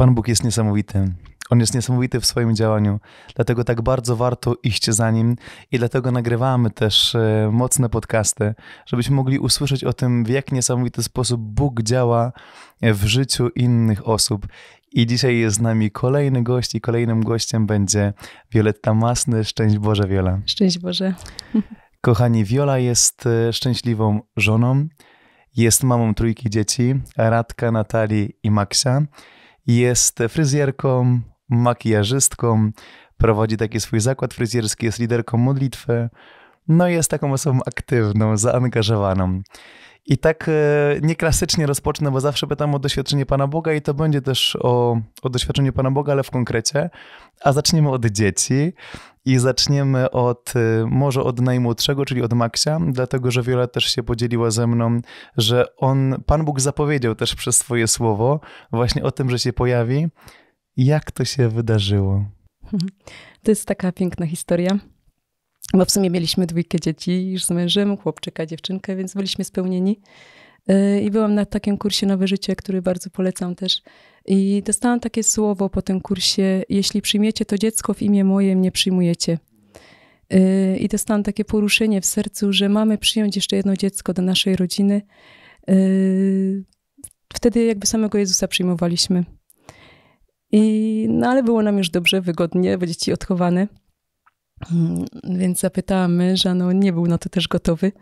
Pan Bóg jest niesamowity. On jest niesamowity w swoim działaniu, dlatego tak bardzo warto iść za nim i dlatego nagrywamy też e, mocne podcasty, żebyśmy mogli usłyszeć o tym, w jak niesamowity sposób Bóg działa e, w życiu innych osób. I dzisiaj jest z nami kolejny gość i kolejnym gościem będzie Wioletta Masny. Szczęść Boże, Wiola. Szczęść Boże. Kochani, Wiola jest e, szczęśliwą żoną, jest mamą trójki dzieci, Radka, Natalii i Maksia jest fryzjerką, makijażystką, prowadzi taki swój zakład fryzjerski, jest liderką modlitwy, no i jest taką osobą aktywną, zaangażowaną. I tak e, nieklasycznie rozpocznę, bo zawsze pytam o doświadczenie Pana Boga i to będzie też o, o doświadczeniu Pana Boga, ale w konkrecie. A zaczniemy od dzieci. I zaczniemy od y, może od najmłodszego, czyli od Maksia, dlatego że Wiola też się podzieliła ze mną, że on, Pan Bóg zapowiedział też przez swoje słowo właśnie o tym, że się pojawi. Jak to się wydarzyło? To jest taka piękna historia. Bo w sumie mieliśmy dwójkę dzieci już z mężem, chłopczyka, dziewczynkę, więc byliśmy spełnieni. Y, I byłam na takim kursie Nowe Życie, który bardzo polecam też. I dostałam takie słowo po tym kursie: Jeśli przyjmiecie to dziecko w imię moje, mnie przyjmujecie. Y, I dostałam takie poruszenie w sercu, że mamy przyjąć jeszcze jedno dziecko do naszej rodziny. Y, wtedy jakby samego Jezusa przyjmowaliśmy. I, no ale było nam już dobrze, wygodnie, bo dzieci odchowane. Mm, więc zapytałam męża, no nie był na to też gotowy.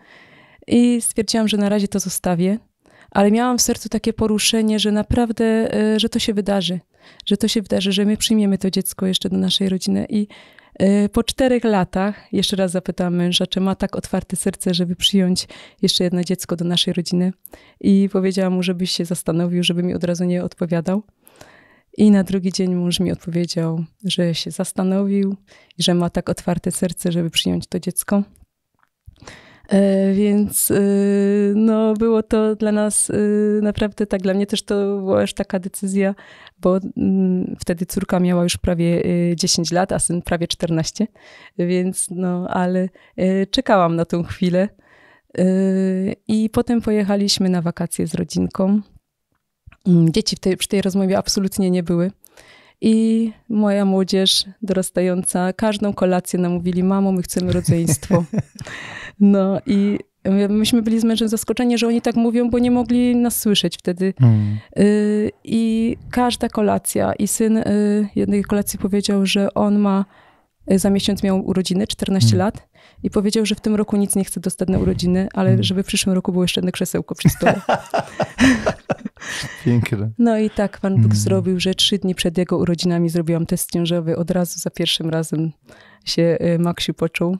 I stwierdziłam, że na razie to zostawię, ale miałam w sercu takie poruszenie, że naprawdę, e, że to się wydarzy, że to się wydarzy, że my przyjmiemy to dziecko jeszcze do naszej rodziny. I e, po czterech latach jeszcze raz zapytałam męża, czy ma tak otwarte serce, żeby przyjąć jeszcze jedno dziecko do naszej rodziny. I powiedziałam mu, żebyś się zastanowił, żeby mi od razu nie odpowiadał. I na drugi dzień mąż mi odpowiedział, że się zastanowił i że ma tak otwarte serce, żeby przyjąć to dziecko. E, więc e, no, było to dla nas e, naprawdę tak, dla mnie też to była już taka decyzja, bo wtedy córka miała już prawie 10 lat, a syn prawie 14, więc no, ale czekałam na tą chwilę. I potem pojechaliśmy na wakacje z rodzinką. Mm, dzieci tej, przy tej rozmowie absolutnie nie były. I moja młodzież dorastająca każdą kolację namówili: Mamo, my chcemy rodzeństwo. No i myśmy byli z mężem zaskoczeni, że oni tak mówią, bo nie mogli nas słyszeć wtedy. Hmm. Y, I każda kolacja, i syn y, jednej kolacji powiedział, że on ma y, za miesiąc miał urodziny, 14 hmm. lat, i powiedział, że w tym roku nic nie chce dostać na urodziny, ale mm. żeby w przyszłym roku było jeszcze jedno krzesełko przy stole. Piękne. No i tak Pan Bóg mm. zrobił, że trzy dni przed jego urodzinami zrobiłam test ciążowy. Od razu za pierwszym razem się Maksiu poczuł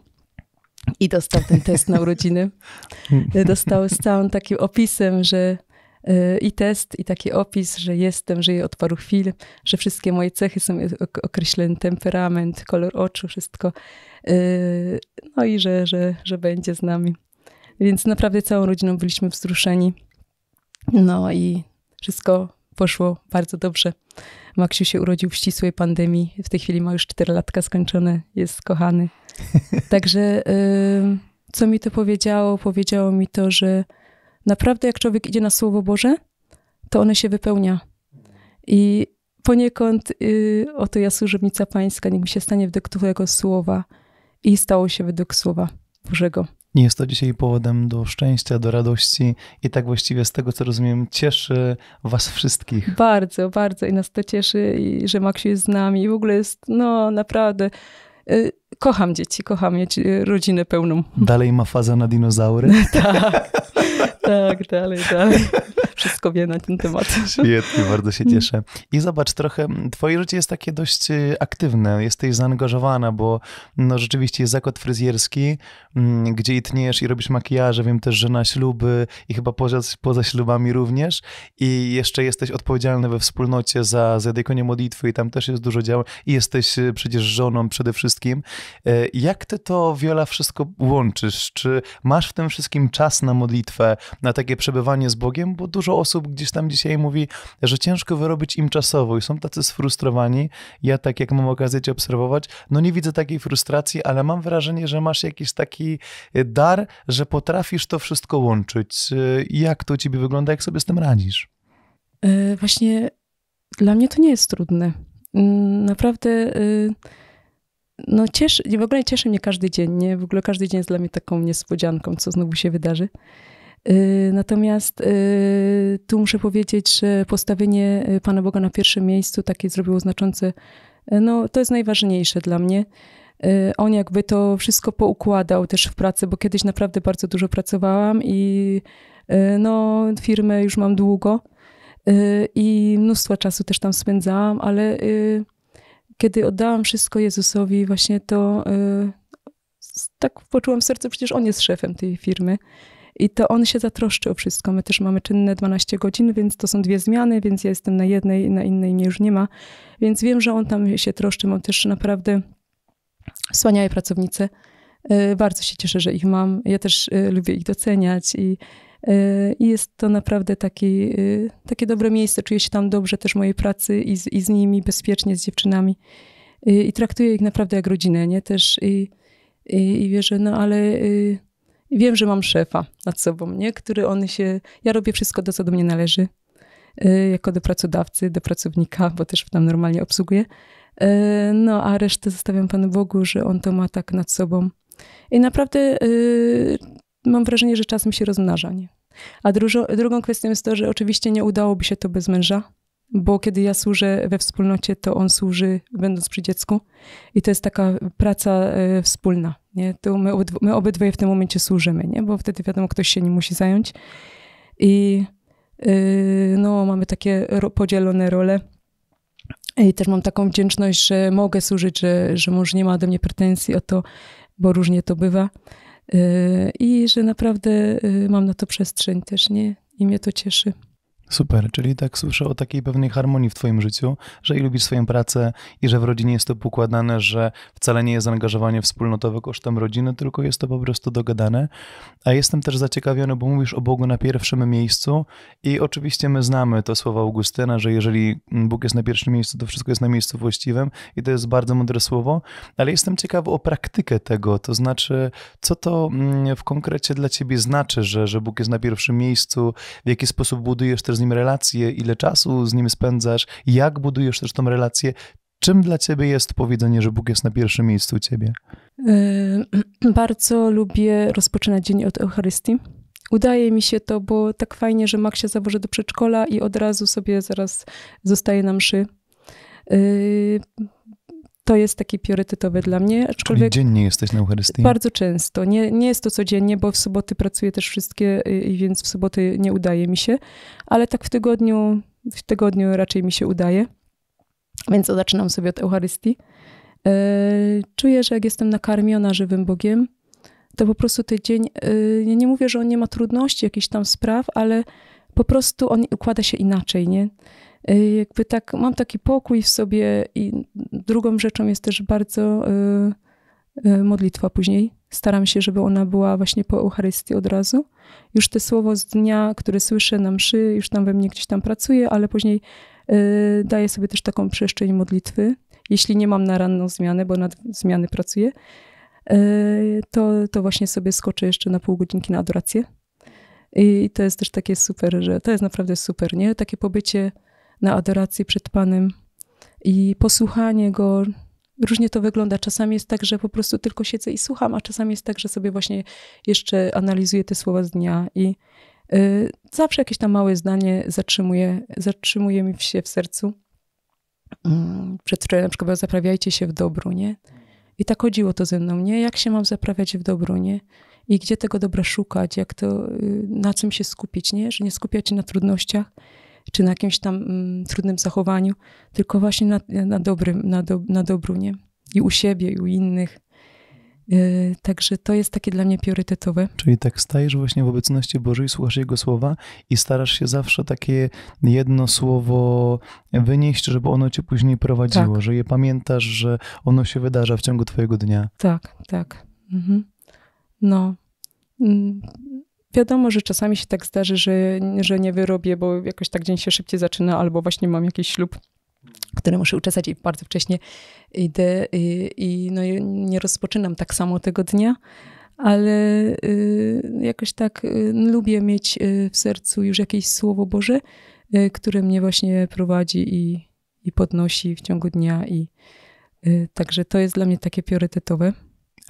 i dostał ten test na urodziny. Dostał z całym takim opisem, że e, i test, i taki opis, że jestem, żyję od paru chwil, że wszystkie moje cechy są określone, temperament, kolor oczu, wszystko. E, no i że, że, że będzie z nami. Więc naprawdę całą rodziną byliśmy wzruszeni. No i wszystko poszło bardzo dobrze. Maksiu się urodził w ścisłej pandemii. W tej chwili ma już 4 latka skończone, jest kochany. Także y, co mi to powiedziało? Powiedziało mi to, że naprawdę jak człowiek idzie na Słowo Boże, to ono się wypełnia. I poniekąd y, oto ja służebnica pańska, niech mi się stanie według Twojego słowa. I stało się według słowa Bożego. Nie jest to dzisiaj powodem do szczęścia, do radości i tak właściwie z tego, co rozumiem, cieszy was wszystkich. Bardzo, bardzo i nas to cieszy, i że Maksiu jest z nami i w ogóle jest, no naprawdę y, kocham dzieci, kocham mieć rodzinę pełną. Dalej ma faza na dinozaury? tak. Tak, dalej, dalej. Wszystko wie na ten temat. Świetnie, bardzo się cieszę. I zobacz, trochę twoje życie jest takie dość y, aktywne, jesteś zaangażowana, bo no, rzeczywiście jest zakład fryzjerski, mm, gdzie i tniesz, i robisz makijaże, wiem też, że na śluby i chyba poza, poza ślubami również. I jeszcze jesteś odpowiedzialny we wspólnocie za, za dekonie modlitwy i tam też jest dużo działań. I jesteś y, przecież żoną przede wszystkim. E, jak ty to, Wiola, wszystko łączysz? Czy masz w tym wszystkim czas na modlitwę? na takie przebywanie z Bogiem, bo dużo osób gdzieś tam dzisiaj mówi, że ciężko wyrobić im czasowo i są tacy sfrustrowani. Ja tak jak mam okazję cię obserwować, no nie widzę takiej frustracji, ale mam wrażenie, że masz jakiś taki y, dar, że potrafisz to wszystko łączyć. Y, jak to ciebie wygląda, jak sobie z tym radzisz? Y, właśnie dla mnie to nie jest trudne. Mm, naprawdę... Yy no cieszy, w ogóle cieszy mnie każdy dzień, nie? W ogóle każdy dzień jest dla mnie taką niespodzianką, co znowu się wydarzy. Y, natomiast y, tu muszę powiedzieć, że postawienie y, Pana Boga na pierwszym miejscu takie zrobiło znaczące, no to jest najważniejsze dla mnie. On jakby to wszystko poukładał też w pracy, bo kiedyś naprawdę bardzo dużo pracowałam i no firmę już mam długo i mnóstwo czasu też tam spędzałam, ale kiedy oddałam wszystko Jezusowi, właśnie to tak poczułam serce, przecież on jest szefem tej firmy. I to on się zatroszczy o wszystko. My też mamy czynne 12 godzin, więc to są dwie zmiany, więc ja jestem na jednej, na innej mnie już nie ma. Więc wiem, że on tam się troszczy. Mam też naprawdę wspaniałe pracownice. Y, bardzo się cieszę, że ich mam. Ja też y, lubię ich doceniać i, y, i jest to naprawdę taki, takie dobre miejsce. Czuję się tam dobrze też mojej pracy i z, i z nimi bezpiecznie, z dziewczynami. I, I traktuję ich naprawdę jak rodzinę, nie? Też i, i, i wierzę, no ale y, Wiem, że mam szefa nad sobą, nie? Który on się... Ja robię wszystko to, co do mnie należy. Y, jako do pracodawcy, do pracownika, bo też tam normalnie obsługuję. Y, no, a resztę zostawiam Panu Bogu, że On to ma tak nad sobą. I naprawdę y, mam wrażenie, że czasem się rozmnaża, nie? A drugą kwestią jest to, że oczywiście nie udałoby się to bez męża, bo kiedy ja służę we wspólnocie, to on służy będąc przy dziecku. I to jest taka praca e, wspólna. Nie? To my, my obydwoje w tym momencie służymy, nie? bo wtedy wiadomo, ktoś się nie musi zająć. I e, no, mamy takie podzielone role. I też mam taką wdzięczność, że mogę służyć, że, że mąż nie ma do mnie pretensji o to, bo różnie to bywa. E, I że naprawdę mam na to przestrzeń też, nie? I mnie to cieszy. Super, czyli tak słyszę o takiej pewnej harmonii w Twoim życiu, że i lubisz swoją pracę, i że w rodzinie jest to pokładane, że wcale nie jest zaangażowanie wspólnotowe kosztem rodziny, tylko jest to po prostu dogadane. A jestem też zaciekawiony, bo mówisz o Bogu na pierwszym miejscu, i oczywiście my znamy to słowa Augustyna, że jeżeli Bóg jest na pierwszym miejscu, to wszystko jest na miejscu właściwym, i to jest bardzo mądre słowo, ale jestem ciekawy o praktykę tego, to znaczy, co to mm, w konkrecie dla Ciebie znaczy, że, że Bóg jest na pierwszym miejscu, w jaki sposób budujesz też z nim relacje, ile czasu z nim spędzasz, jak budujesz też tą relację. Czym dla ciebie jest powiedzenie, że Bóg jest na pierwszym miejscu u ciebie? Yy, bardzo lubię rozpoczynać dzień od Eucharystii. Udaje mi się to, bo tak fajnie, że Maksia zawożę do przedszkola i od razu sobie zaraz zostaje na mszy. Yy, to jest taki priorytetowy dla mnie. Aczkolwiek Czyli dziennie jesteś na Eucharystii? Bardzo często. Nie, nie jest to codziennie, bo w soboty pracuję też wszystkie, więc w soboty nie udaje mi się, ale tak w tygodniu, w tygodniu raczej mi się udaje. Więc zaczynam sobie od Eucharystii. E, czuję, że jak jestem nakarmiona żywym Bogiem, to po prostu ten dzień, e, ja nie mówię, że on nie ma trudności, jakichś tam spraw, ale po prostu on układa się inaczej, nie? Y, jakby tak, mam taki pokój w sobie i drugą rzeczą jest też bardzo y, y, modlitwa później. Staram się, żeby ona była właśnie po Eucharystii od razu. Już te słowo z dnia, które słyszę na mszy, już tam we mnie gdzieś tam pracuje, ale później daję sobie też taką przestrzeń modlitwy. Jeśli nie mam na ranną zmianę, bo na zmiany pracuję, to, to właśnie sobie skoczę jeszcze na pół godzinki na adorację. I to jest też takie super, że to jest naprawdę super, nie? Takie pobycie na adoracji przed Panem i posłuchanie Go. Różnie to wygląda. Czasami jest tak, że po prostu tylko siedzę i słucham, a czasami jest tak, że sobie właśnie jeszcze analizuję te słowa z dnia i y, zawsze jakieś tam małe zdanie zatrzymuje, zatrzymuje mi się w sercu. Mm, Przedwczoraj na przykład zaprawiajcie się w dobru, nie? I tak chodziło to ze mną, nie? Jak się mam zaprawiać w dobru, nie? I gdzie tego dobra szukać, jak to, y, na czym się skupić, nie? Że nie skupiać się na trudnościach, czy na jakimś tam mm, trudnym zachowaniu, tylko właśnie na, na dobrym, na, do, na dobru, nie? I u siebie, i u innych. Yy, także to jest takie dla mnie priorytetowe. Czyli tak stajesz właśnie w obecności Bożej, słuchasz Jego słowa i starasz się zawsze takie jedno słowo wynieść, żeby ono cię później prowadziło, tak. że je pamiętasz, że ono się wydarza w ciągu Twojego dnia. Tak, tak. Mhm. No. Mm, Wiadomo, że czasami się tak zdarzy, że, że nie wyrobię, bo jakoś tak dzień się szybciej zaczyna, albo właśnie mam jakiś ślub, który muszę uczesać i bardzo wcześnie idę i, y, i no, nie rozpoczynam tak samo tego dnia, ale y, jakoś tak y, lubię mieć y, w sercu już jakieś słowo Boże, y, które mnie właśnie prowadzi i, i podnosi w ciągu dnia i y, Także to jest dla mnie takie priorytetowe.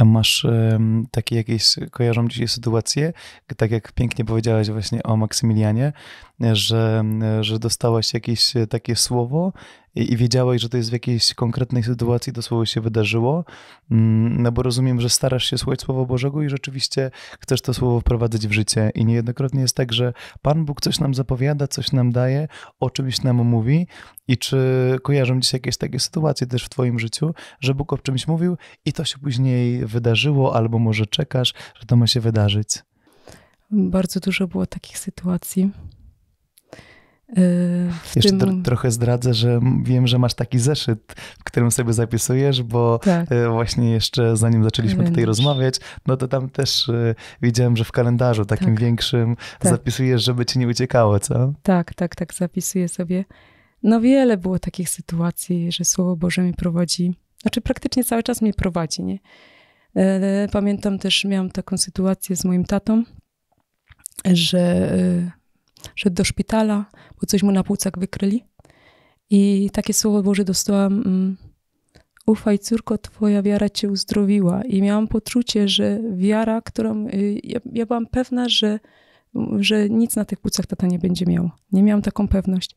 A masz um, takie jakieś, kojarzą dzisiaj sytuacje, tak jak pięknie powiedziałaś właśnie o Maksymilianie, że, że dostałaś jakieś e, takie słowo i, i wiedziałeś, że to jest w jakiejś konkretnej sytuacji, to słowo się wydarzyło, mm, no bo rozumiem, że starasz się słuchać Słowa Bożego i rzeczywiście chcesz to słowo wprowadzać w życie. I niejednokrotnie jest tak, że Pan Bóg coś nam zapowiada, coś nam daje, o czymś nam mówi. I czy kojarzą dzisiaj jakieś takie sytuacje też w Twoim życiu, że Bóg o czymś mówił i to się później wydarzyło, albo może czekasz, że to ma się wydarzyć? Bardzo dużo było takich sytuacji. Y, jeszcze tym... trochę zdradzę, że wiem, że masz taki zeszyt, w którym sobie zapisujesz, bo tak. Y, właśnie jeszcze zanim zaczęliśmy Kalendarz. tutaj rozmawiać, no to tam też y, widziałem, że w kalendarzu takim tak. większym tak. zapisujesz, żeby ci nie uciekało, co? Tak, tak, tak, zapisuję sobie. No wiele było takich sytuacji, że Słowo Boże mi prowadzi, znaczy praktycznie cały czas mnie prowadzi, nie? E, pamiętam też, miałam taką sytuację z moim tatą, że szedł do szpitala, bo coś mu na płucach wykryli. I takie słowo Boże dostałam: mm, Ufaj, córko, Twoja wiara Cię uzdrowiła. I miałam poczucie, że wiara, którą. Y, ja, ja byłam pewna, że, że nic na tych płucach tata nie będzie miał. Nie miałam taką pewność.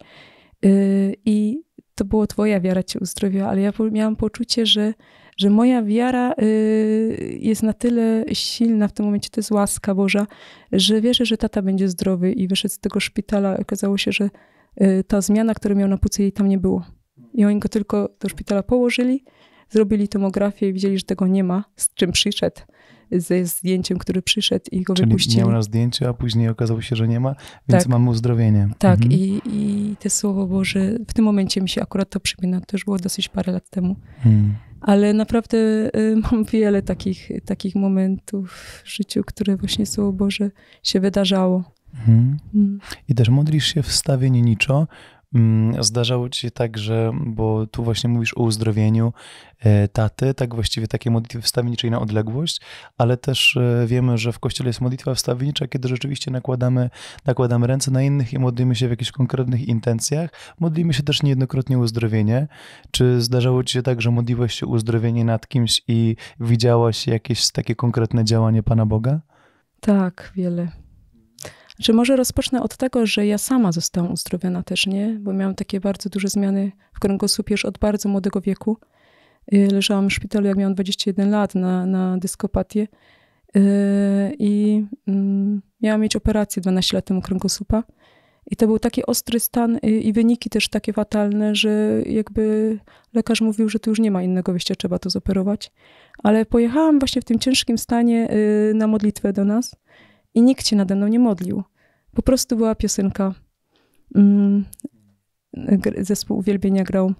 Y, I to było Twoja wiara Cię uzdrowiła, ale ja miałam poczucie, że że moja wiara y, jest na tyle silna w tym momencie, to jest łaska Boża, że wierzę, że tata będzie zdrowy i wyszedł z tego szpitala. Okazało się, że y, ta zmiana, którą miał na płucy, jej tam nie było. I oni go tylko do szpitala położyli, zrobili tomografię i widzieli, że tego nie ma, z czym przyszedł ze zdjęciem, który przyszedł i go Czyli wypuścili. miał na zdjęcie, a później okazało się, że nie ma, więc tak. mamy uzdrowienie. Tak, mhm. i, i te słowo Boże, w tym momencie mi się akurat to przypomina, to już było dosyć parę lat temu. Hmm ale naprawdę y, mam wiele takich, takich momentów w życiu, które właśnie Słowo Boże się wydarzało. Mhm. Mm. I też modlisz się w stawie nieniczo, Mm, zdarzało ci się tak, że, bo tu właśnie mówisz o uzdrowieniu e, taty, tak właściwie takie modlitwy wstawienniczej na odległość, ale też e, wiemy, że w kościele jest modlitwa wstawiennicza, kiedy rzeczywiście nakładamy, nakładamy ręce na innych i modlimy się w jakichś konkretnych intencjach. Modlimy się też niejednokrotnie uzdrowienie. Czy zdarzało ci się tak, że modliłeś się uzdrowienie nad kimś i widziałaś jakieś takie konkretne działanie Pana Boga? Tak, wiele. Czy może rozpocznę od tego, że ja sama zostałam uzdrowiona też, nie? Bo miałam takie bardzo duże zmiany w kręgosłupie już od bardzo młodego wieku. Y, leżałam w szpitalu, jak miałam 21 lat, na, na dyskopatię. Y, I mm, miałam mieć operację 12 lat temu kręgosłupa. I to był taki ostry stan y, i wyniki też takie fatalne, że jakby lekarz mówił, że tu już nie ma innego wyjścia, trzeba to zoperować. Ale pojechałam właśnie w tym ciężkim stanie na modlitwę do nas i nikt się nade mną nie modlił. Po prostu była piosenka. Mm, zespół uwielbienia grał.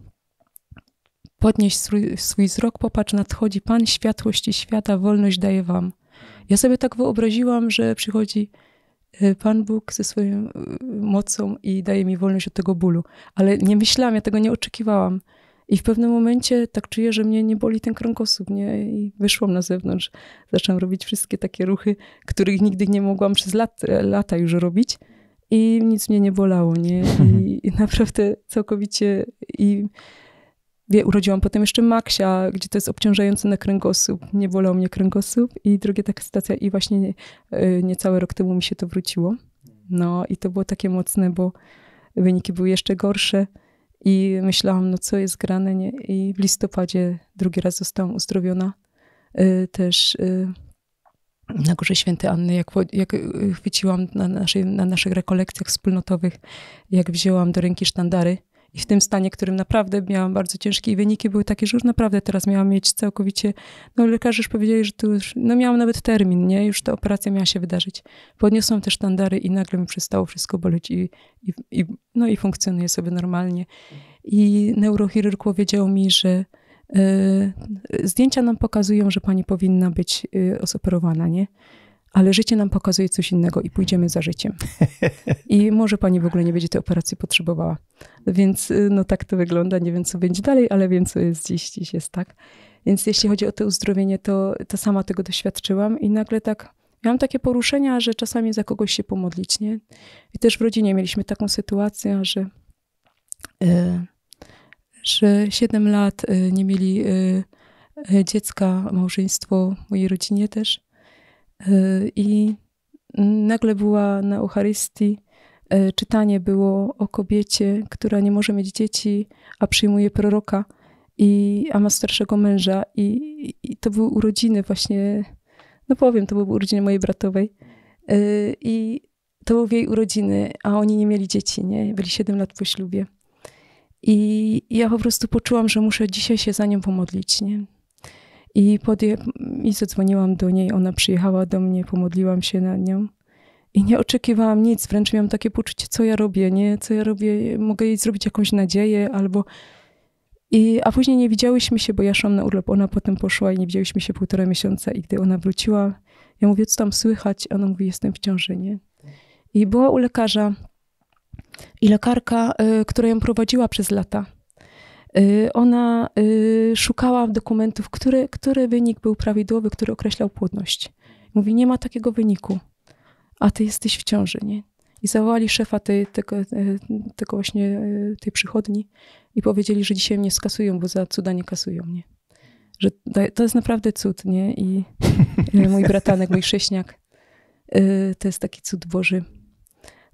Podnieś swój, swój wzrok, popatrz, nadchodzi Pan, światłości świata, wolność daje Wam. Ja sobie tak wyobraziłam, że przychodzi y, Pan Bóg ze swoją y, mocą i daje mi wolność od tego bólu. Ale nie myślałam, ja tego nie oczekiwałam. I w pewnym momencie tak czuję, że mnie nie boli ten kręgosłup, nie? I wyszłam na zewnątrz. Zaczęłam robić wszystkie takie ruchy, których nigdy nie mogłam przez lat, lata już robić. I nic mnie nie bolało, nie? Mhm. I, i naprawdę całkowicie... I wie, urodziłam potem jeszcze Maksia, gdzie to jest obciążające na kręgosłup. Nie bolał mnie kręgosłup. I drugie taka sytuacja. I właśnie e, niecały rok temu mi się to wróciło. No i to było takie mocne, bo wyniki były jeszcze gorsze. I myślałam, no co jest grane, nie? I w listopadzie drugi raz zostałam uzdrowiona. Y, też y, na Górze Świętej Anny, jak, jak y, chwyciłam na, naszej, na naszych rekolekcjach wspólnotowych, jak wzięłam do ręki sztandary, i w tym stanie, którym naprawdę miałam bardzo ciężkie i wyniki były takie, że już naprawdę teraz miałam mieć całkowicie, no lekarze już powiedzieli, że to już, no miałam nawet termin, nie, już ta operacja miała się wydarzyć. Podniosłam te sztandary i nagle mi przestało wszystko boleć i, i, i no i funkcjonuję sobie normalnie. I neurochirurg powiedział mi, że y, zdjęcia nam pokazują, że pani powinna być y, e, osoperowana, nie? ale życie nam pokazuje coś innego i pójdziemy za życiem. I może pani w ogóle nie będzie tej operacji potrzebowała. Więc y, no tak to wygląda, nie wiem co będzie dalej, ale wiem co jest dziś, dziś jest tak. Więc jeśli chodzi o to uzdrowienie, to, to sama tego doświadczyłam i nagle tak miałam takie poruszenia, że czasami za kogoś się pomodlić, nie? I też w rodzinie mieliśmy taką sytuację, że, y, że 7 lat y, nie mieli dziecka, małżeństwo, mojej rodzinie też Y, I nagle była na Eucharystii y, czytanie było o kobiecie, która nie może mieć dzieci, a przyjmuje proroka, i, a ma starszego męża. I, i to były urodziny właśnie, no powiem, to były urodziny mojej bratowej. Y, I to były jej urodziny, a oni nie mieli dzieci, nie? Byli 7 lat po ślubie. I ja po prostu poczułam, że muszę dzisiaj się za nią pomodlić, nie? I, podje- I zadzwoniłam do niej, ona przyjechała do mnie, pomodliłam się nad nią. I nie oczekiwałam nic, wręcz miałam takie poczucie, co ja robię, nie? Co ja robię, mogę jej zrobić jakąś nadzieję albo... I, a później nie widziałyśmy się, bo ja szłam na urlop, ona potem poszła i nie widziałyśmy się półtora miesiąca i gdy ona wróciła, ja mówię, co tam słychać? Ona mówi, jestem w ciąży, nie? I była u lekarza i lekarka, y, która ją prowadziła przez lata, Y, ona y, szukała dokumentów, który, który wynik był prawidłowy, który określał płodność. Mówi, nie ma takiego wyniku, a ty jesteś w ciąży, nie? I zawołali szefa tej, tego, e, tego właśnie, e, tej przychodni i powiedzieli, że dzisiaj mnie skasują, bo za cuda nie kasują mnie. Że to jest naprawdę cud, nie? I e, mój bratanek, mój sześniak, to jest taki cud Boży.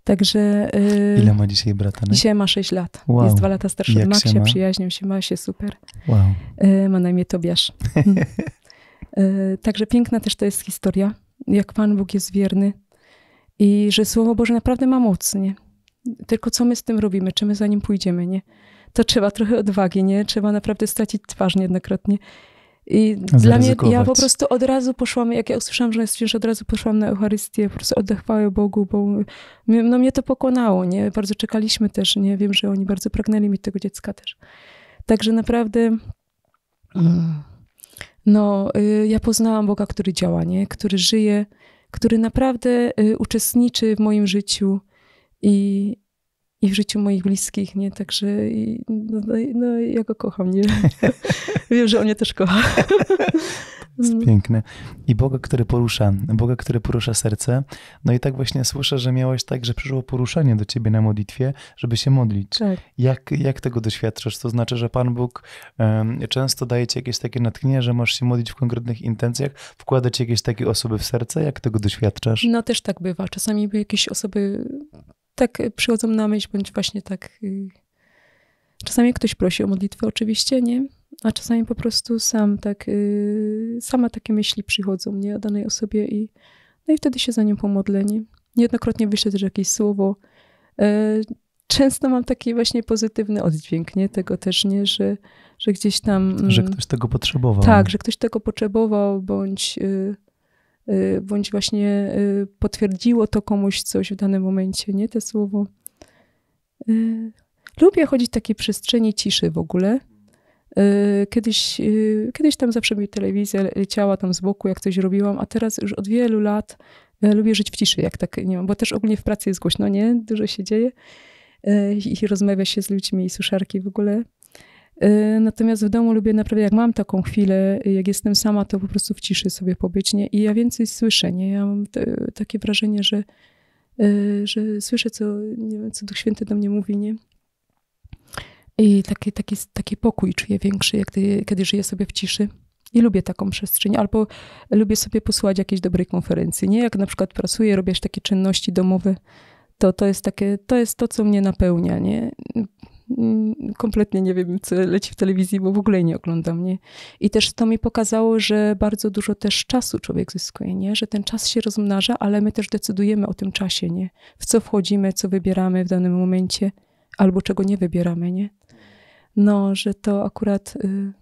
Także. Yy, Ile ma dzisiaj brata? Dzisiaj ma 6 lat. Wow. Jest dwa lata starszy od Maksia, przyjaźnią się, ma się super. Wow. Yy, ma na imię Tobiasz. yy, także piękna też to jest historia, jak Pan Bóg jest wierny i że Słowo Boże naprawdę ma moc, nie? Tylko co my z tym robimy, czy my za nim pójdziemy, nie? To trzeba trochę odwagi, nie? Trzeba naprawdę stracić twarz niejednokrotnie i dla mnie, ja po prostu od razu poszłam, jak ja usłyszałam, że jest od razu poszłam na Eucharystię, po prostu oddechwałem Bogu, bo no, mnie to pokonało, nie? Bardzo czekaliśmy też, nie? Wiem, że oni bardzo pragnęli mieć tego dziecka też. Także naprawdę... Mm, no, y, ja poznałam Boga, który działa, nie? który żyje, który naprawdę y, uczestniczy w moim życiu i, i w życiu moich bliskich, nie? Także i, no, no, no ja go kocham, nie? Wiem, że on mnie też kocha. To jest piękne. I Boga, który porusza, Boga, który porusza serce. No i tak właśnie słyszę, że miałeś tak, że przyszło poruszenie do ciebie na modlitwie, żeby się modlić. Tak. Jak, jak tego doświadczasz? To znaczy, że Pan Bóg um, często daje ci jakieś takie natchnienie, że możesz się modlić w konkretnych intencjach, wkładać jakieś takie osoby w serce. Jak tego doświadczasz? No też tak bywa. Czasami by jakieś osoby tak y, przychodzą na myśl, bądź właśnie tak. Y, czasami ktoś prosi o modlitwę, oczywiście, nie? A czasami po prostu sam tak, y, sama takie myśli przychodzą mnie o danej osobie i, no i wtedy się za nią pomodlę, nie? Niejednokrotnie wyślę też jakieś słowo. E, często mam taki właśnie pozytywny oddźwięk, nie? Tego też, nie? Że, że gdzieś tam... Że mm, ktoś tego potrzebował. Tak, że ktoś tego potrzebował, bądź Y, bądź właśnie y, potwierdziło to komuś coś w danym momencie, nie? Te słowo. Y, lubię chodzić w takiej przestrzeni ciszy w ogóle. Kiedyś, kiedyś tam zawsze mi telewizja leciała tam z boku, jak coś robiłam, a teraz już od wielu lat lubię żyć w ciszy, jak tak, nie mam, bo też ogólnie w pracy jest głośno, nie? Dużo się dzieje i rozmawia się z ludźmi i suszarki w ogóle. Y, natomiast w domu lubię naprawdę, jak mam taką chwilę, y, jak jestem sama, to po prostu w ciszy sobie pobyć, nie? I ja więcej słyszę, nie? Ja mam te, takie wrażenie, że, y, że słyszę, co, nie wiem, co Duch Święty do mnie mówi, nie? I taki, taki, taki pokój czuję większy, jak ty, kiedy żyję sobie w ciszy. I lubię taką przestrzeń, albo lubię sobie posłuchać jakiejś dobrej konferencji. Nie jak na przykład pracuję, robię takie czynności domowe, to to jest takie, to jest to, co mnie napełnia, nie? Mm, kompletnie nie wiem, co leci w telewizji, bo w ogóle nie oglądam, mnie I też to mi pokazało, że bardzo dużo też czasu człowiek zyskuje, nie? Że ten czas się rozmnaża, ale my też decydujemy o tym czasie, nie? W co wchodzimy, co wybieramy w danym momencie, albo czego nie wybieramy, nie? No, że to akurat, y,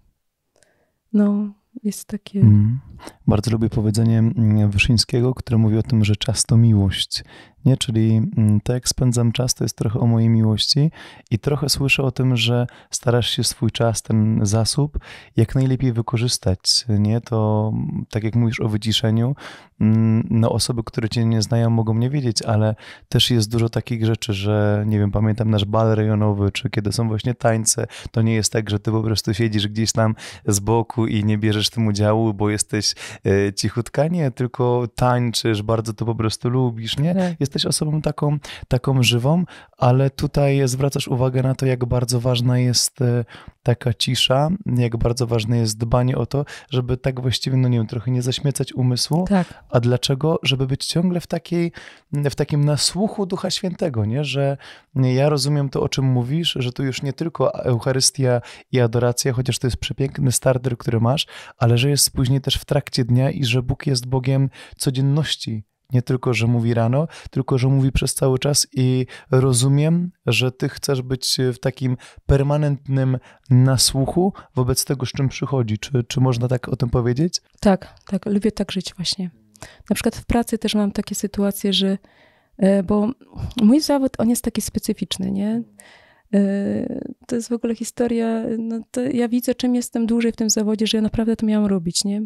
no, jest takie... Mm. Bardzo lubię powiedzenie mm, Wyszyńskiego, które mówi o tym, że czas to miłość. Nie? Czyli tak jak spędzam czas, to jest trochę o mojej miłości i trochę słyszę o tym, że starasz się swój czas, ten zasób, jak najlepiej wykorzystać. Nie? To tak jak mówisz o wyciszeniu, mm, no osoby, które cię nie znają, mogą nie wiedzieć, ale też jest dużo takich rzeczy, że nie wiem, pamiętam nasz bal rejonowy, czy kiedy są właśnie tańce, to nie jest tak, że ty po prostu siedzisz gdzieś tam z boku i nie bierzesz w tym udziału, bo jesteś e, cichutka, nie, tylko tańczysz, bardzo to po prostu lubisz, nie? Tak. Jest jesteś osobą taką, taką żywą, ale tutaj zwracasz uwagę na to, jak bardzo ważna jest e, taka cisza, jak bardzo ważne jest dbanie o to, żeby tak właściwie, no nie wiem, trochę nie zaśmiecać umysłu. Tak. A dlaczego? Żeby być ciągle w, takiej, w takim nasłuchu Ducha Świętego, nie? że ja rozumiem to, o czym mówisz, że tu już nie tylko Eucharystia i adoracja, chociaż to jest przepiękny starter, który masz, ale że jest później też w trakcie dnia i że Bóg jest Bogiem codzienności nie tylko, że mówi rano, tylko, że mówi przez cały czas i rozumiem, że ty chcesz być e, w takim permanentnym nasłuchu wobec tego, z czym przychodzi. Czy, czy można tak o tym powiedzieć? Tak, tak. Lubię tak żyć właśnie. Na przykład w pracy też mam takie sytuacje, że e, bo mój zawód, on jest taki specyficzny, nie? E, to jest w ogóle historia, no ja widzę, czym jestem dłużej w tym zawodzie, że ja naprawdę to miałam robić, nie?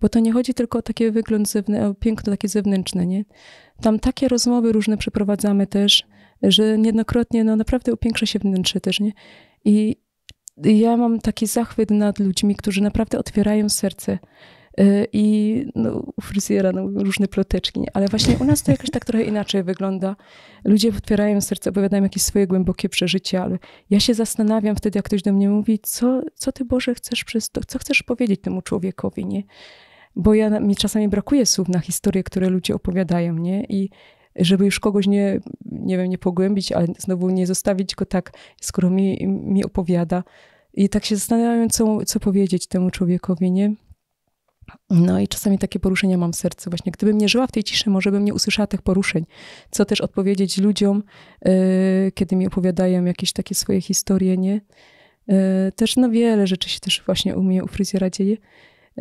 Bo to nie chodzi tylko o taki wygląd zewnętrzny, o piękno takie zewnętrzne, nie? Tam takie rozmowy różne przeprowadzamy też, że niejednokrotnie, no naprawdę upiększa się wnętrze też, nie? I ja mam taki zachwyt nad ludźmi, którzy naprawdę otwierają serce Y, i no, u fryzjera no, różne ploteczki, nie? ale właśnie u nas to jakoś tak trochę inaczej wygląda. Ludzie otwierają serce, opowiadają jakieś swoje głębokie przeżycia, ale ja się zastanawiam wtedy, jak ktoś do mnie mówi, co, co ty Boże chcesz przez to, co chcesz powiedzieć temu człowiekowi, nie? Bo ja, mi czasami brakuje słów na historie, które ludzie opowiadają, nie? I żeby już kogoś nie, nie wiem, nie pogłębić, ale znowu nie zostawić go tak, skoro mi, mi opowiada. I tak się zastanawiam, co, co powiedzieć temu człowiekowi, nie? No i czasami takie poruszenia mam w sercu. Właśnie gdybym nie żyła w tej ciszy, może bym nie usłyszała tych poruszeń. Co też odpowiedzieć ludziom, yy, kiedy mi opowiadają jakieś takie swoje historie, nie? Yy, też no wiele rzeczy się też właśnie u mnie u fryzjera dzieje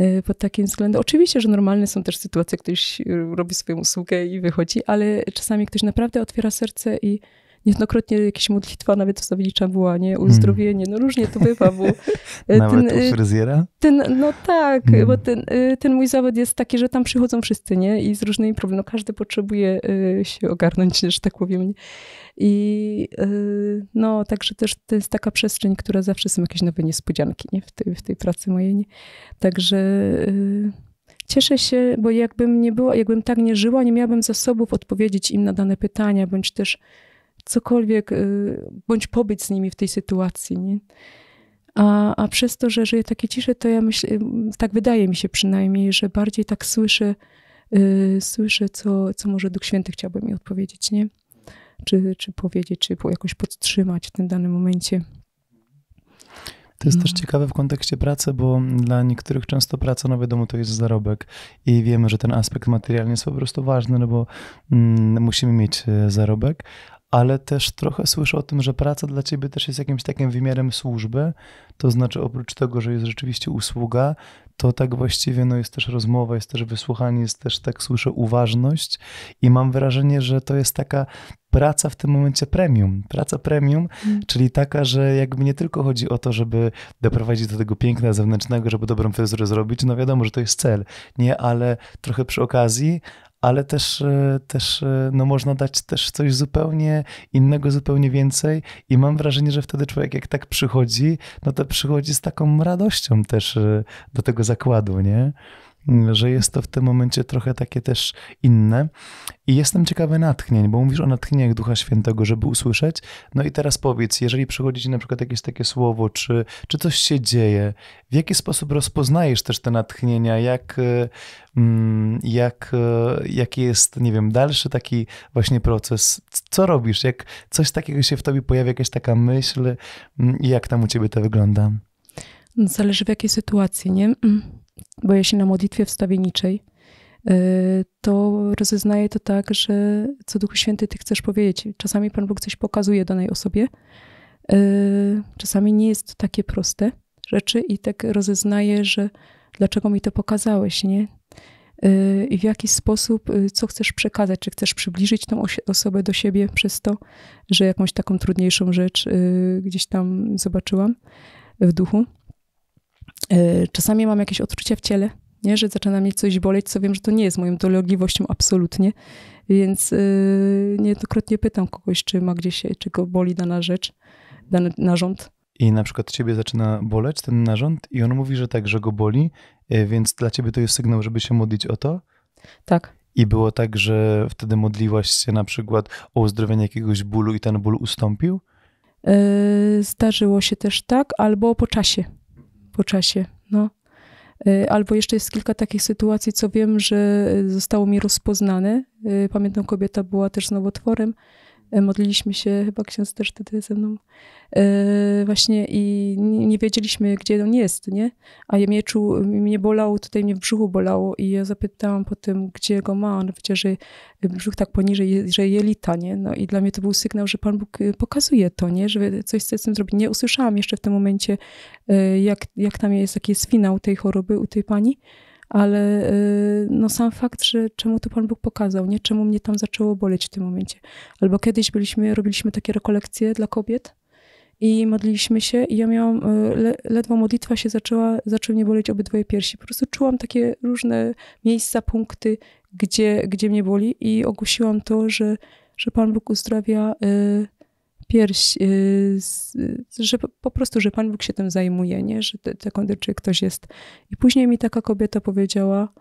y, pod takim względem. Oczywiście, że normalne są też sytuacje, ktoś robi swoją usługę i wychodzi, ale czasami ktoś naprawdę otwiera serce i Jednokrotnie jakieś modlitwa nawet zawlicza była, nie? Hmm. Uzdrowienie, no różnie to bywa, bo... E, nawet ten, u y, fryzjera? Ten, no tak, mm. bo ten, y, ten mój zawód jest taki, że tam przychodzą wszyscy, nie? I z różnymi problemami. No, każdy potrzebuje y, się ogarnąć, że tak powiem. I no, także też to jest taka przestrzeń, która zawsze są jakieś nowe niespodzianki, nie? W tej, w tej pracy mojej. Nie? Także cieszę się, bo jakbym nie była, jakbym tak nie żyła, nie miałabym zasobów odpowiedzieć im na dane pytania, bądź też cokolwiek, y, bądź pobyć z nimi w tej sytuacji. Nie? A, a przez to, że żyję takie ciszę, to ja myślę, y, tak wydaje mi się przynajmniej, że bardziej tak słyszę, yy, słyszę co, co może Duch Święty chciałby mi odpowiedzieć, nie? Czy, czy powiedzieć, czy jakoś podtrzymać w tym danym momencie. To jest no. też ciekawe w kontekście pracy, bo dla niektórych często praca nowy wiadomo to jest zarobek i wiemy, że ten aspekt materialny jest po prostu ważny, no bo mm, musimy mieć e, zarobek, ale też trochę słyszę o tym, że praca dla ciebie też jest jakimś takim wymiarem służby. To znaczy, oprócz tego, że jest rzeczywiście usługa, to tak właściwie no, jest też rozmowa, jest też wysłuchanie, jest też, tak słyszę, uważność i mam wrażenie, że to jest taka praca w tym momencie premium. Praca premium, mm. czyli taka, że jakby nie tylko chodzi o to, żeby doprowadzić do tego piękna zewnętrznego, żeby dobrą fryzurę zrobić, no wiadomo, że to jest cel, nie, ale trochę przy okazji, ale też, e, też e, no można dać też coś zupełnie innego, zupełnie więcej i mam wrażenie, że wtedy człowiek jak tak przychodzi, no to przychodzi z taką radością też e, do tego zakładu, nie? że jest to w tym momencie trochę takie też inne. I jestem ciekawy natchnień, bo mówisz o natchnieniach Ducha Świętego, żeby usłyszeć. No i teraz powiedz, jeżeli przychodzi ci na przykład jakieś takie słowo, czy, czy coś się dzieje, w jaki sposób rozpoznajesz też te natchnienia, jak, mm, jak, jaki jest, nie wiem, dalszy taki właśnie proces? Co robisz? Jak coś takiego się w tobie pojawia, jakaś taka myśl, mm, jak tam u ciebie to wygląda? No, zależy w jakiej sytuacji, nie? Mm boję się na modlitwie wstawieniczej, e, to rozeznaję to tak, że co Duchu Święty Ty chcesz powiedzieć. Czasami Pan Bóg coś pokazuje danej osobie, e, czasami nie jest to takie proste rzeczy i tak rozeznaję, że dlaczego mi to pokazałeś, nie? E, I w jaki sposób, co chcesz przekazać? Czy chcesz przybliżyć tą osobę do siebie przez to, że jakąś taką trudniejszą rzecz gdzieś tam zobaczyłam w duchu? E, czasami mam jakieś odczucia w ciele, nie? że zaczyna mnie coś boleć, co wiem, że to nie jest moją dolegliwością absolutnie, więc e, niejednokrotnie pytam kogoś, czy ma gdzieś, czy go boli dana rzecz, dany narząd. I na przykład ciebie zaczyna boleć ten narząd i on mówi, że tak, że go boli, e, więc dla ciebie to jest sygnał, żeby się modlić o to? Tak. I było tak, że wtedy modliłaś się na przykład o uzdrowienie jakiegoś bólu i ten ból ustąpił? Yy, zdarzyło się też tak, albo po czasie po czasie. No. Y, albo jeszcze jest kilka takich sytuacji, co wiem, że y, zostało mi rozpoznane. Y, pamiętam, kobieta była też z nowotworem E, modliliśmy się, chyba ksiądz też wtedy ze mną, e, właśnie i nie wiedzieliśmy, gdzie on jest, nie? A ja mnie czuł, mnie bolało, tutaj mnie w brzuchu bolało i ja zapytałam potem, gdzie go ma, on powiedział, że e, brzuch tak poniżej, że jelita, nie? No i dla mnie to był sygnał, że Pan Bóg e, pokazuje to, nie? Że coś z tym zrobić. Nie usłyszałam jeszcze w tym momencie, jak, jak tam jest, jaki jest finał tej choroby u tej pani, ale y, no sam fakt, że czemu to Pan Bóg pokazał, nie? Czemu mnie tam zaczęło boleć w tym momencie. Albo kiedyś byliśmy, robiliśmy takie rekolekcje dla kobiet i modliliśmy się i ja miałam, y, le, ledwo modlitwa się zaczęła, zaczęły mnie boleć obydwoje piersi. Po prostu czułam takie różne miejsca, punkty, gdzie, gdzie mnie boli i ogłosiłam to, że, że Pan Bóg uzdrawia... Y, pierś, y, że po prostu, że Pan Bóg się tym zajmuje, nie? że taką czy ktoś jest. I później mi taka kobieta powiedziała,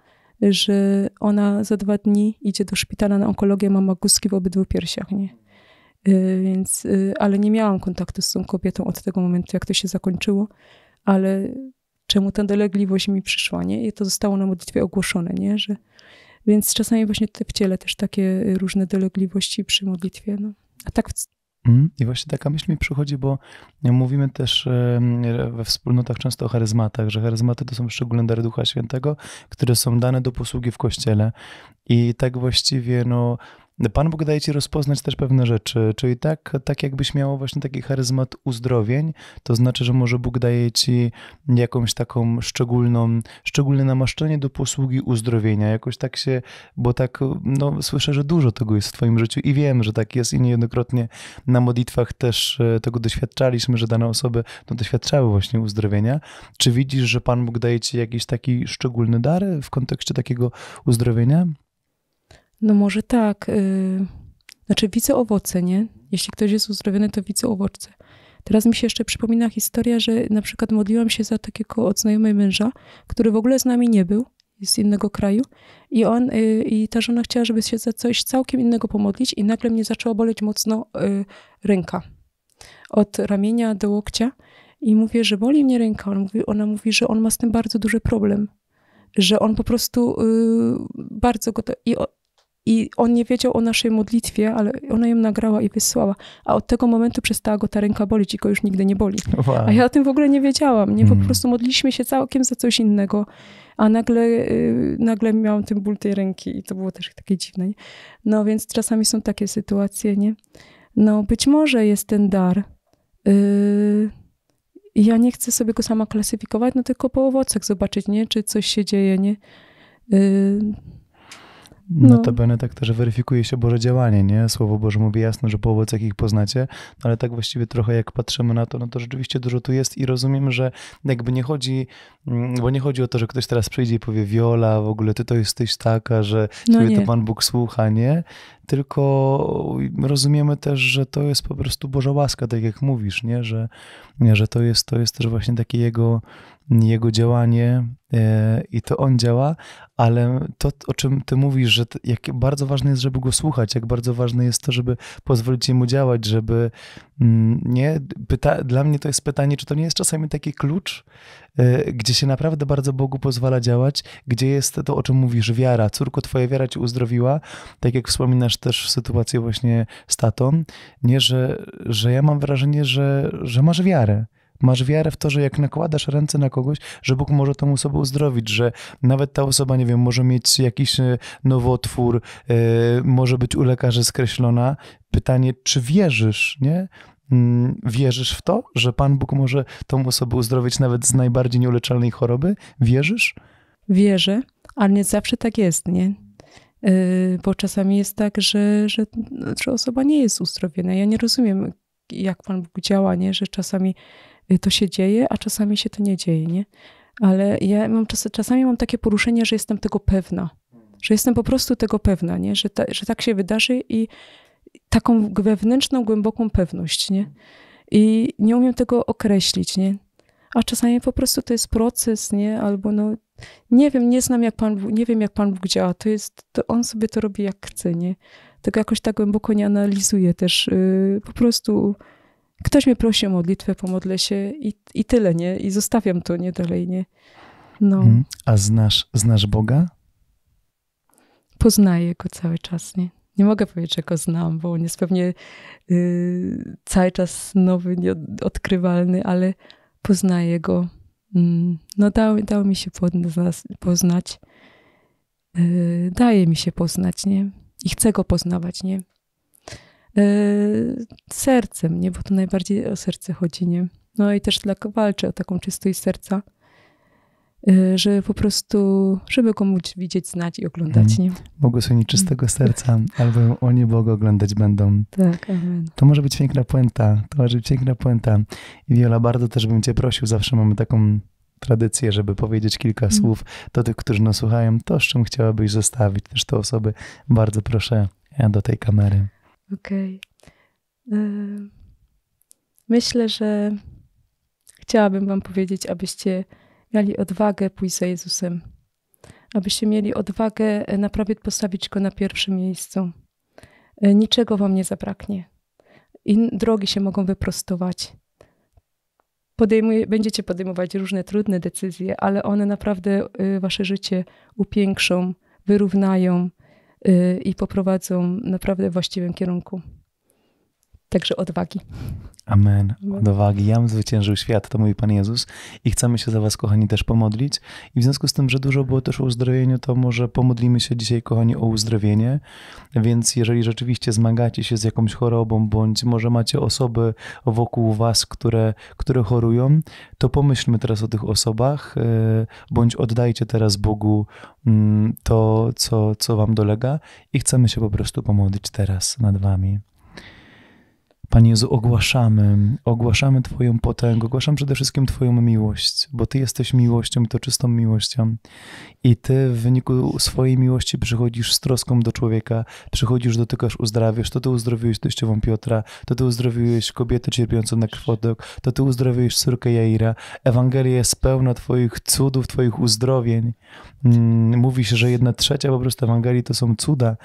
że ona za dwa dni idzie do szpitala na onkologię, ma maguski w obydwu piersiach. Nie? Y, więc, y, ale nie miałam kontaktu z tą kobietą od tego momentu, jak to się zakończyło, ale czemu ta dolegliwość mi przyszła, nie? I to zostało na modlitwie ogłoszone, nie? Że, więc czasami właśnie w ciele też takie różne dolegliwości przy modlitwie, no. A tak Mhm. I właśnie taka myśl mi przychodzi, bo mówimy też we wspólnotach często o charyzmatach, że charyzmaty to są szczególne dary Ducha Świętego, które są dane do posługi w Kościele. I tak właściwie no, Pan Bóg daje ci rozpoznać też pewne rzeczy, czyli tak, tak jakbyś miało właśnie taki charyzmat uzdrowień, to znaczy, że może Bóg daje ci jakąś taką szczególną, szczególne namaszczenie do posługi uzdrowienia, jakoś tak się, bo tak, no słyszę, że dużo tego jest w twoim życiu i wiem, że tak jest i niejednokrotnie na modlitwach też e, tego doświadczaliśmy, że dane osoby no, doświadczały właśnie uzdrowienia. Czy widzisz, że Pan Bóg daje ci jakiś taki szczególny dar w kontekście takiego uzdrowienia? No może tak. Y, znaczy widzę owoce, nie? Jeśli ktoś jest uzdrowiony, to widzę owoce. Teraz mi się jeszcze przypomina historia, że na przykład modliłam się za takiego od znajomej męża, który w ogóle z nami nie był, z innego kraju. I on, y, i ta żona chciała, żeby się za coś całkiem innego pomodlić i nagle mnie zaczęła boleć mocno y, ręka. Od ramienia do łokcia. I mówię, że boli mnie ręka. On mówi, ona mówi, że on ma z tym bardzo duży problem że on po prostu y, bardzo go to. I, i on nie wiedział o naszej modlitwie, ale ona ją nagrała i wysłała. A od tego momentu przestała go ta ręka bolić i go już nigdy nie boli. Wow. A ja o tym w ogóle nie wiedziałam. Nie, po mm. prostu modliliśmy się całkiem za coś innego. A nagle, y, nagle miałam ten ból tej ręki i to było też takie dziwne. Nie? No więc czasami są takie sytuacje, nie? No być może jest ten dar. Y, ja nie chcę sobie go sama klasyfikować, no tylko po owocach zobaczyć, nie? Czy coś się dzieje, nie? Y, no. Notabene tak też weryfikuje się Boże działanie, nie? Słowo Boże mówi jasno, że po owocach ich poznacie, no ale tak właściwie trochę jak patrzymy na to, no to rzeczywiście dużo tu jest i rozumiem, że jakby nie chodzi, mm, bo nie chodzi o to, że ktoś teraz przyjdzie i powie Wiola, w ogóle ty to jesteś taka, że no ciebie to Pan Bóg słucha, nie? tylko rozumiemy też, że to jest po prostu Boża łaska, tak jak mówisz, nie? Że, że to, jest, to jest też właśnie takie jego, jego działanie e, i to on działa, ale to, o czym ty mówisz, że jak bardzo ważne jest, żeby go słuchać, jak bardzo ważne jest to, żeby pozwolić mu działać, żeby mm, nie, pyta, dla mnie to jest pytanie, czy to nie jest czasami taki klucz E, gdzie się naprawdę bardzo Bogu pozwala działać, gdzie jest to, o czym mówisz, wiara. Córko, twoja wiara cię uzdrowiła, tak jak wspominasz też sytuację właśnie z tatą, nie, że, że ja mam wrażenie, że, że masz wiarę. Masz wiarę w to, że jak nakładasz ręce na kogoś, że Bóg może tą osobę uzdrowić, że nawet ta osoba, nie wiem, może mieć jakiś e, nowotwór, yy, może być u lekarzy skreślona. Pytanie, czy wierzysz, nie? Mm, wierzysz w to, że Pan Bóg może tą osobę uzdrowić nawet z najbardziej nieuleczalnej choroby? Wierzysz? Wierzę, ale nie zawsze tak jest, nie? Y, bo czasami jest tak, że, że, że osoba nie jest uzdrowiona. Ja nie rozumiem, jak Pan Bóg działa, nie? Że czasami y, to się dzieje, a czasami się to nie dzieje, nie? Ale ja mam czas, czasami mam takie poruszenie, że jestem tego pewna. Że jestem po prostu tego pewna, nie? Że, ta, że tak się wydarzy i taką wewnętrzną, głęboką pewność, nie? I nie umiem tego określić, nie? A czasami po prostu to jest proces, nie? Albo no, nie wiem, nie znam jak Pan Bóg, nie wiem jak Pan Bóg działa, to jest, to On sobie to robi jak chce, nie? Tego jakoś tak głęboko nie analizuję też, yy, po prostu ktoś mnie prosi o modlitwę, pomodlę się i, i tyle, nie? I zostawiam to, nie? Dalej, nie? No. Mhm. A znasz, znasz Boga? Poznaję Go cały czas, nie? nie mogę powiedzieć, że go znam, bo on jest pewnie y, cały czas nowy, nieodkrywalny, ale poznaję go. Mm, no dał, mi się poznać. Y, daje mi się poznać, nie? I chcę go poznawać, nie? Y, sercem, nie? Bo to najbardziej o serce chodzi, nie? No i też dla, walczę o taką czystość serca Y, że po prostu, żeby komuś widzieć, znać i oglądać. Mm. Nie? Błogosławieni mm. czystego serca, albo oni Boga oglądać będą. Tak, amen. To może być piękna puenta, to może być piękna puenta. I Wiola, bardzo też bym cię prosił, zawsze mamy taką tradycję, żeby powiedzieć kilka mm. słów do tych, którzy nas słuchają, to z czym chciałabyś zostawić też te osoby. Bardzo proszę ja e, do tej kamery. Okej. Okay. Myślę, że chciałabym wam powiedzieć, abyście mieli odwagę pójść za Jezusem, abyście mieli odwagę e, naprawdę postawić Go na pierwszym miejscu. E, niczego Wam nie zabraknie i drogi się mogą wyprostować. Podejmuje, będziecie podejmować różne trudne decyzje, ale one naprawdę e, Wasze życie upiększą, wyrównają i poprowadzą naprawdę w właściwym kierunku. Także odwagi. Amen. Odwagi. Jam zwyciężył świat, to mówi Pan Jezus. I chcemy się za Was, kochani, też pomodlić. I w związku z tym, że dużo było też o uzdrowieniu, to może pomodlimy się dzisiaj, kochani, o uzdrowienie. Więc jeżeli rzeczywiście zmagacie się z jakąś chorobą, bądź może macie osoby wokół Was, które, które chorują, to pomyślmy teraz o tych osobach, y, bądź oddajcie teraz Bogu mm, to, co, co Wam dolega. I chcemy się po prostu pomodlić teraz nad Wami. Panie Jezu, ogłaszamy, ogłaszamy Twoją potęgę, ogłaszam przede wszystkim Twoją miłość, bo Ty jesteś miłością i to czystą miłością. I Ty w wyniku swojej miłości przychodzisz z troską do człowieka, przychodzisz, dotykasz, uzdrawiasz. To Ty uzdrowiłeś teściową Piotra, to Ty uzdrowiłeś kobietę cierpiącą na krwotok, to Ty uzdrowiłeś córkę Jaira. Ewangelia jest pełna Twoich cudów, Twoich uzdrowień. Mm, mówi się, że jedna trzecia po prostu Ewangelii to są cuda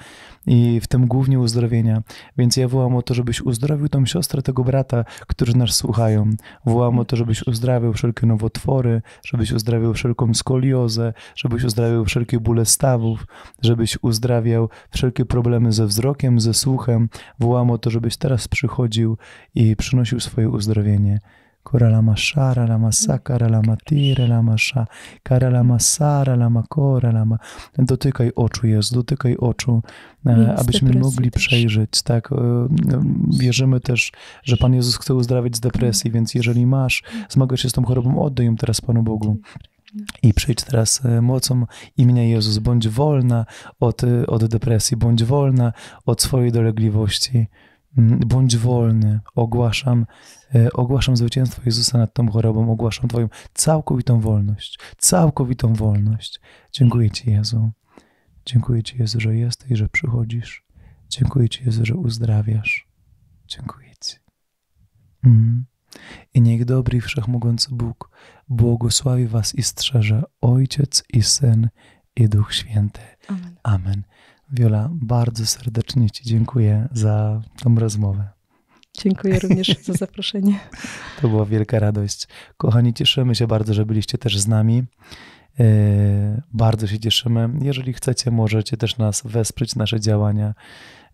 i w tym głównie uzdrowienia. Więc ja wołam o to, żebyś uzdrowił tą siostrę, tego brata, którzy nas słuchają. Wołam o to, żebyś uzdrawiał wszelkie nowotwory, żebyś uzdrawiał wszelką skoliozę, żebyś uzdrawiał wszelkie bóle stawów, żebyś uzdrawiał wszelkie problemy ze wzrokiem, ze słuchem. Wołam o to, żebyś teraz przychodził i przynosił swoje uzdrowienie. Koralamasha, ralamasa, karalamati, ralamasha, karalamasa, ralamako, ralama. Dotykaj oczu, jest, dotykaj oczu, Więc e, abyśmy mogli też. przejrzeć. Tak? E, no, wierzymy też, że Pan Jezus chce uzdrawiać z depresji, więc jeżeli masz, zmagasz się z tą chorobą, oddaj ją teraz Panu Bogu. I przyjdź teraz e, mocą imienia Jezus. Bądź wolna od, od depresji, bądź wolna od swojej dolegliwości. Mm, bądź wolny, ogłaszam, e, ogłaszam zwycięstwo Jezusa nad tą chorobą, ogłaszam Twoją całkowitą wolność, całkowitą wolność. Dziękuję Ci, Jezu. Dziękuję Ci, Jezu, że jesteś, że przychodzisz. Dziękuję Ci, Jezu, że uzdrawiasz. Dziękuję Ci. Mm. I niech dobry i wszechmogący Bóg błogosławi Was i strzeże Ojciec i Syn i Duch Święty. Amen. Amen. Wiola, bardzo serdecznie Ci dziękuję za tą rozmowę. Dziękuję również za zaproszenie. To była wielka radość. Kochani, cieszymy się bardzo, że byliście też z nami. E, bardzo się cieszymy. Jeżeli chcecie, możecie też nas wesprzeć, nasze działania.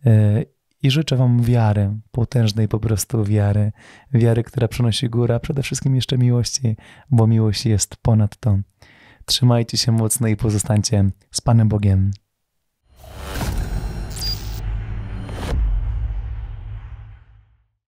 E, I życzę Wam wiary, potężnej po prostu wiary. Wiary, która przynosi górę, a przede wszystkim jeszcze miłości, bo miłość jest ponad to. Trzymajcie się mocno i pozostańcie z Panem Bogiem.